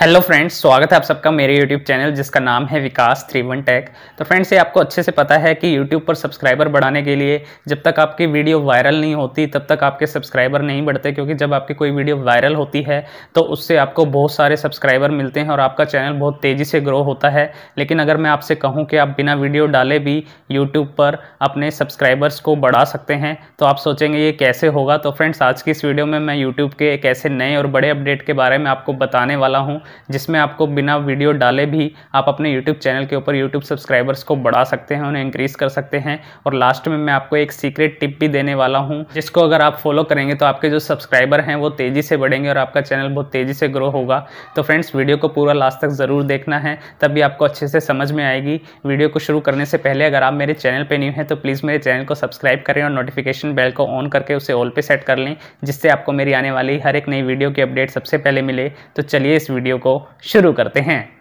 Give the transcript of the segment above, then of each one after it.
hello friends स्वागत है आप सबका मेरे यूट्यूब चैनल जिसका नाम है विकास थ्री वन टेक तो फ्रेंड्स ये आपको अच्छे से पता है कि यूट्यूब पर सब्सक्राइबर बढ़ाने के लिए जब तक आपकी वीडियो वायरल नहीं होती तब तक आपके सब्सक्राइबर नहीं बढ़ते क्योंकि जब आपकी कोई वीडियो वायरल होती है तो उससे आपको बहुत सारे सब्सक्राइबर मिलते हैं और आपका चैनल बहुत तेज़ी से ग्रो होता है लेकिन अगर मैं आपसे कहूँ कि आप बिना वीडियो डाले भी यूट्यूब पर अपने सब्सक्राइबर्स को बढ़ा सकते हैं तो आप सोचेंगे ये कैसे होगा तो फ्रेंड्स आज की इस वीडियो में मैं यूट्यूब के एक ऐसे नए और बड़े अपडेट के बारे में आपको बताने वाला हूँ जिसमें आपको बिना वीडियो डाले भी आप अपने यूट्यूब चैनल के ऊपर यूट्यूब सब्सक्राइबर्स को बढ़ा सकते हैं उन्हें इंक्रीज़ कर सकते हैं और लास्ट में मैं आपको एक सीक्रेट टिप भी देने वाला हूँ जिसको अगर आप फॉलो करेंगे तो आपके जो सब्सक्राइबर हैं वो तेज़ी से बढ़ेंगे और आपका चैनल बहुत तेज़ी से ग्रो होगा तो फ्रेंड्स वीडियो को पूरा लास्ट तक ज़रूर देखना है तभी आपको अच्छे से समझ में आएगी वीडियो को शुरू करने से पहले अगर आप मेरे चैनल पर न्यू हैं तो प्लीज़ मेरे चैनल को सब्सक्राइब करें और नोटिफिकेशन बेल को ऑन करके उसे ऑल पे सेट कर लें जिससे आपको मेरी आने वाली हर एक नई वीडियो की अपडेट सबसे पहले मिले तो चलिए इस वीडियो वीडियो को शुरू करते हैं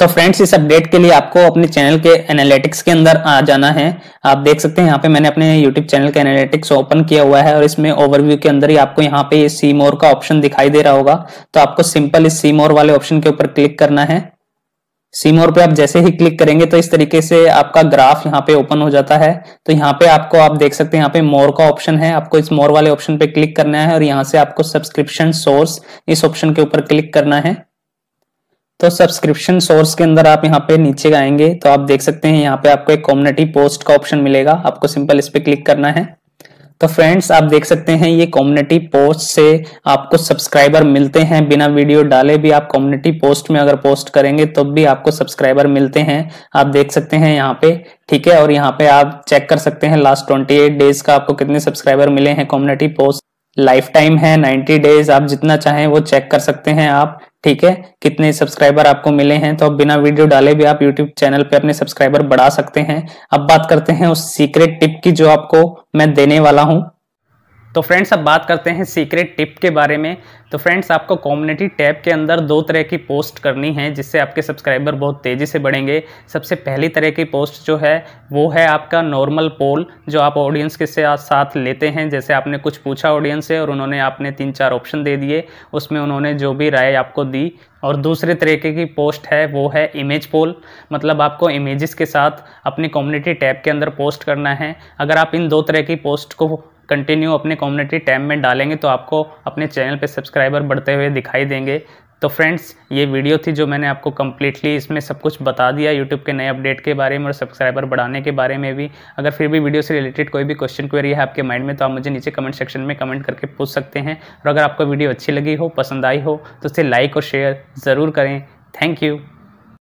तो फ्रेंड्स इस अपडेट के लिए आपको अपने चैनल के एनालिटिक्स के अंदर आ जाना है आप देख सकते हैं यहाँ पे मैंने अपने यूट्यूब चैनल का एनालिटिक्स ओपन किया हुआ है और इसमें ओवरव्यू के अंदर ही आपको यहाँ पे सी मोर का ऑप्शन दिखाई दे रहा होगा तो आपको सिंपल इस सी मोर वाले ऑप्शन के ऊपर क्लिक करना है सीमोर पे आप जैसे ही क्लिक करेंगे तो इस तरीके से आपका ग्राफ यहाँ पे ओपन हो जाता है तो यहाँ पे आपको आप देख सकते हैं यहाँ पे मोर का ऑप्शन है आपको इस मोर वाले ऑप्शन पे क्लिक करना है और यहाँ से आपको सब्सक्रिप्शन सोर्स इस ऑप्शन के ऊपर क्लिक करना है तो सब्सक्रिप्शन सोर्स के अंदर आप यहाँ पे नीचे आएंगे तो आप देख सकते हैं यहाँ पे आपको एक कॉम्युनिटी पोस्ट का ऑप्शन मिलेगा आपको सिंपल इस पे क्लिक करना है तो फ्रेंड्स आप देख सकते हैं ये कम्युनिटी पोस्ट से आपको सब्सक्राइबर मिलते हैं बिना वीडियो डाले भी आप कम्युनिटी पोस्ट में अगर पोस्ट करेंगे तब तो भी आपको सब्सक्राइबर मिलते हैं आप देख सकते हैं यहाँ पे ठीक है और यहाँ पे आप चेक कर सकते हैं लास्ट ट्वेंटी एट डेज का आपको कितने सब्सक्राइबर मिले हैं कम्युनिटी पोस्ट लाइफ टाइम है 90 डेज आप जितना चाहें वो चेक कर सकते हैं आप ठीक है कितने सब्सक्राइबर आपको मिले हैं तो बिना वीडियो डाले भी आप यूट्यूब चैनल पे अपने सब्सक्राइबर बढ़ा सकते हैं अब बात करते हैं उस सीक्रेट टिप की जो आपको मैं देने वाला हूं तो फ्रेंड्स अब बात करते हैं सीक्रेट टिप के बारे में तो फ्रेंड्स आपको कम्युनिटी टैब के अंदर दो तरह की पोस्ट करनी है जिससे आपके सब्सक्राइबर बहुत तेज़ी से बढ़ेंगे सबसे पहली तरह की पोस्ट जो है वो है आपका नॉर्मल पोल जो आप ऑडियंस के साथ लेते हैं जैसे आपने कुछ पूछा ऑडियंस से और उन्होंने आपने तीन चार ऑप्शन दे दिए उसमें उन्होंने जो भी राय आपको दी और दूसरे तरीके की पोस्ट है वो है इमेज पोल मतलब आपको इमेजेस के साथ अपनी कम्युनिटी टैब के अंदर पोस्ट करना है अगर आप इन दो तरह की पोस्ट को कंटिन्यू अपने कम्युनिटी टैब में डालेंगे तो आपको अपने चैनल पे सब्सक्राइबर बढ़ते हुए दिखाई देंगे तो फ्रेंड्स ये वीडियो थी जो मैंने आपको कम्प्लीटली इसमें सब कुछ बता दिया यूट्यूब के नए अपडेट के बारे में और सब्सक्राइबर बढ़ाने के बारे में भी अगर फिर भी वीडियो से रिलेटेड कोई भी क्वेश्चन क्वेरी है आपके माइंड में तो आप मुझे नीचे कमेंट सेक्शन में कमेंट करके पूछ सकते हैं और अगर आपको वीडियो अच्छी लगी हो पसंद आई हो तो उसे लाइक और शेयर ज़रूर करें थैंक यू